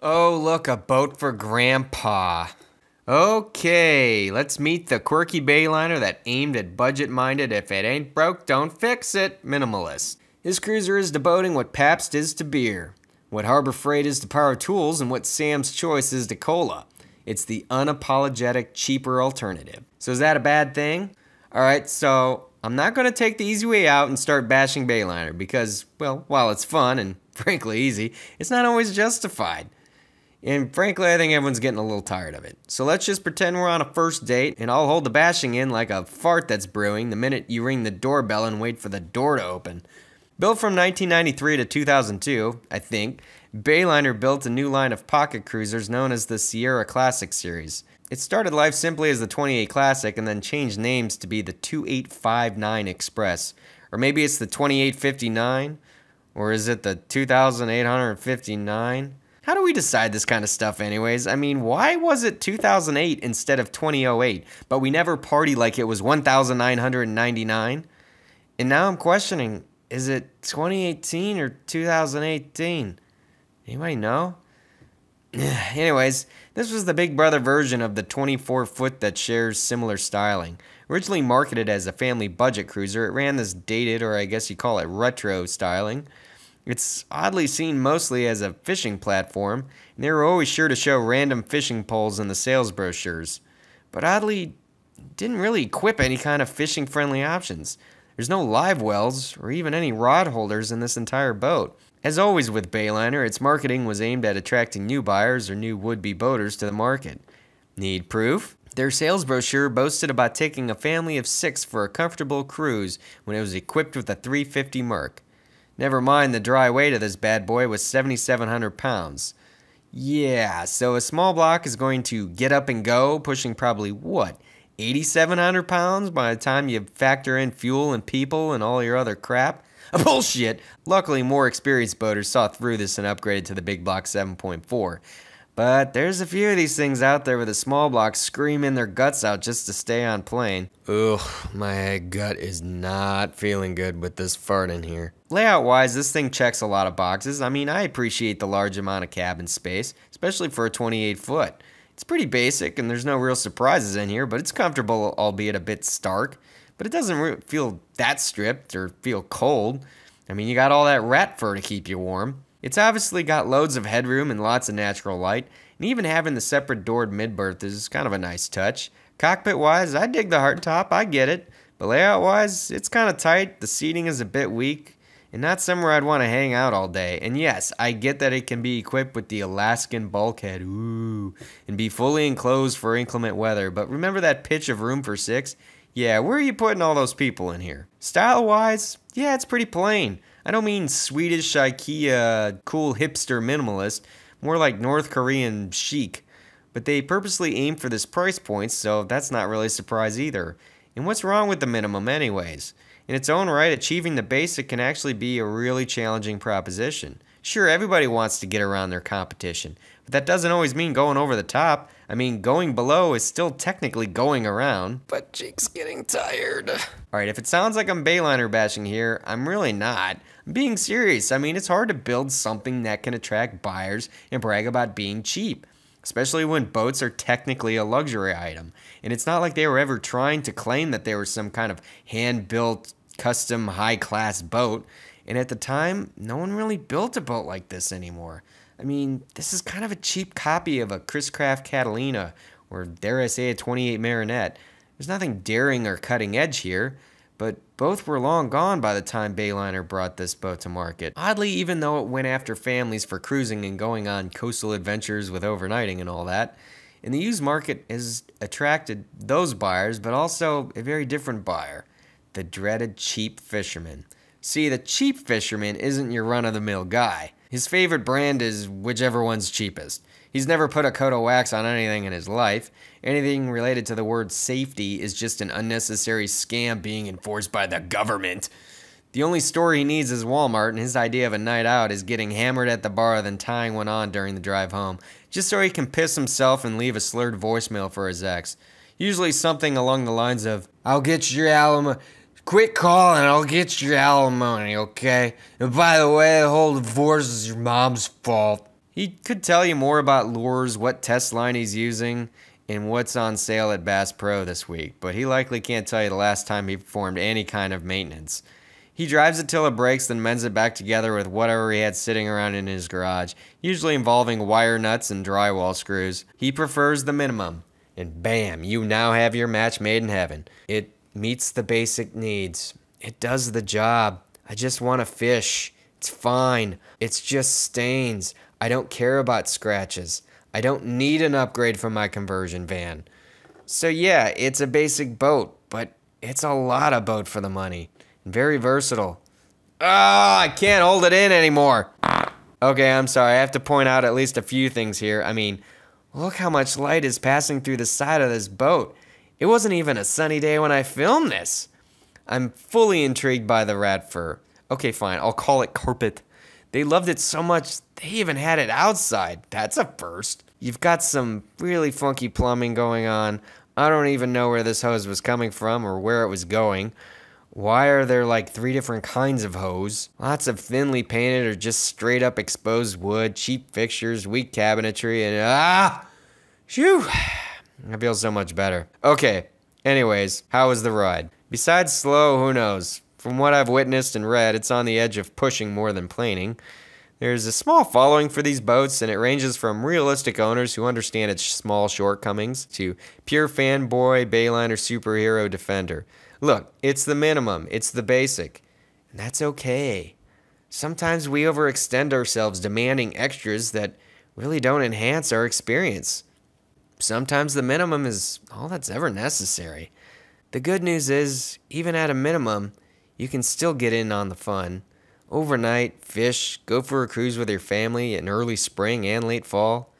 Oh, look, a boat for Grandpa. Okay, let's meet the quirky Bayliner that aimed at budget-minded if it ain't broke, don't fix it minimalist. His cruiser is to boating what Pabst is to beer, what Harbor Freight is to power tools, and what Sam's Choice is to cola. It's the unapologetic, cheaper alternative. So is that a bad thing? All right, so I'm not gonna take the easy way out and start bashing Bayliner because, well, while it's fun and frankly easy, it's not always justified. And frankly, I think everyone's getting a little tired of it. So let's just pretend we're on a first date, and I'll hold the bashing in like a fart that's brewing the minute you ring the doorbell and wait for the door to open. Built from 1993 to 2002, I think, Bayliner built a new line of pocket cruisers known as the Sierra Classic series. It started life simply as the 28 Classic and then changed names to be the 2859 Express. Or maybe it's the 2859? Or is it the 2859? How do we decide this kind of stuff, anyways? I mean, why was it 2008 instead of 2008? But we never party like it was 1999? And now I'm questioning is it 2018 or 2018? Anybody know? Anyways, this was the Big Brother version of the 24 foot that shares similar styling. Originally marketed as a family budget cruiser, it ran this dated, or I guess you call it retro, styling. It's oddly seen mostly as a fishing platform, and they were always sure to show random fishing poles in the sales brochures. But oddly, didn't really equip any kind of fishing friendly options. There's no live wells or even any rod holders in this entire boat. As always with Bayliner, its marketing was aimed at attracting new buyers or new would be boaters to the market. Need proof? Their sales brochure boasted about taking a family of six for a comfortable cruise when it was equipped with a 350 Mark. Never mind the dry weight of this bad boy was 7,700 pounds. Yeah, so a small block is going to get up and go, pushing probably what, 8,700 pounds by the time you factor in fuel and people and all your other crap? Bullshit! Luckily, more experienced boaters saw through this and upgraded to the big block 7.4. But there's a few of these things out there with a small block screaming their guts out just to stay on plane. Ugh, my gut is not feeling good with this fart in here. Layout wise, this thing checks a lot of boxes. I mean, I appreciate the large amount of cabin space, especially for a 28 foot. It's pretty basic and there's no real surprises in here, but it's comfortable, albeit a bit stark. But it doesn't feel that stripped or feel cold. I mean, you got all that rat fur to keep you warm. It's obviously got loads of headroom and lots of natural light, and even having the separate doored mid berth is kind of a nice touch. Cockpit-wise, I dig the hardtop, I get it, but layout-wise, it's kind of tight, the seating is a bit weak, and not somewhere I'd want to hang out all day. And yes, I get that it can be equipped with the Alaskan bulkhead, ooh, and be fully enclosed for inclement weather, but remember that pitch of room for six? Yeah, where are you putting all those people in here? Style-wise, yeah, it's pretty plain. I don't mean Swedish IKEA cool hipster minimalist, more like North Korean chic. But they purposely aim for this price point, so that's not really a surprise either. And what's wrong with the minimum anyways? In its own right, achieving the basic can actually be a really challenging proposition. Sure, everybody wants to get around their competition, but that doesn't always mean going over the top. I mean, going below is still technically going around. But Jake's getting tired. Alright, if it sounds like I'm Bayliner bashing here, I'm really not. I'm being serious. I mean, it's hard to build something that can attract buyers and brag about being cheap especially when boats are technically a luxury item. And it's not like they were ever trying to claim that they were some kind of hand built, custom, high class boat. And at the time, no one really built a boat like this anymore. I mean, this is kind of a cheap copy of a Chris Craft Catalina or dare I say a 28 Marinette. There's nothing daring or cutting edge here, but both were long gone by the time Bayliner brought this boat to market. Oddly, even though it went after families for cruising and going on coastal adventures with overnighting and all that, and the used market has attracted those buyers, but also a very different buyer, the dreaded cheap fisherman. See, the cheap fisherman isn't your run of the mill guy. His favorite brand is whichever one's cheapest. He's never put a coat of wax on anything in his life. Anything related to the word safety is just an unnecessary scam being enforced by the government. The only store he needs is Walmart, and his idea of a night out is getting hammered at the bar, then tying one on during the drive home, just so he can piss himself and leave a slurred voicemail for his ex. Usually something along the lines of, I'll get your alum Quit calling, I'll get your alimony, okay? And by the way, the whole divorce is your mom's fault. He could tell you more about lures, what test line he's using, and what's on sale at Bass Pro this week, but he likely can't tell you the last time he performed any kind of maintenance. He drives it till it breaks, then mends it back together with whatever he had sitting around in his garage, usually involving wire nuts and drywall screws. He prefers the minimum. And bam, you now have your match made in heaven. It meets the basic needs. It does the job. I just want to fish. It's fine. It's just stains. I don't care about scratches. I don't need an upgrade from my conversion van. So yeah, it's a basic boat, but it's a lot of boat for the money. Very versatile. Ah, oh, I can't hold it in anymore. Okay, I'm sorry. I have to point out at least a few things here. I mean, look how much light is passing through the side of this boat. It wasn't even a sunny day when I filmed this. I'm fully intrigued by the rat fur. Okay, fine, I'll call it carpet. They loved it so much, they even had it outside. That's a first. You've got some really funky plumbing going on. I don't even know where this hose was coming from or where it was going. Why are there like three different kinds of hose? Lots of thinly painted or just straight up exposed wood, cheap fixtures, weak cabinetry, and ah! Phew! I feel so much better. Okay, anyways, how was the ride? Besides slow, who knows? From what I've witnessed and read, it's on the edge of pushing more than planing. There's a small following for these boats, and it ranges from realistic owners who understand its small shortcomings to pure fanboy, Bayliner superhero defender. Look, it's the minimum, it's the basic. And that's okay. Sometimes we overextend ourselves demanding extras that really don't enhance our experience sometimes the minimum is all that's ever necessary. The good news is, even at a minimum, you can still get in on the fun. Overnight, fish, go for a cruise with your family in early spring and late fall.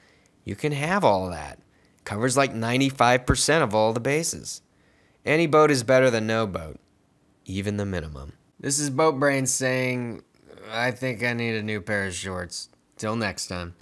You can have all that. covers like 95% of all the bases. Any boat is better than no boat, even the minimum. This is Boat Brain saying, I think I need a new pair of shorts. Till next time.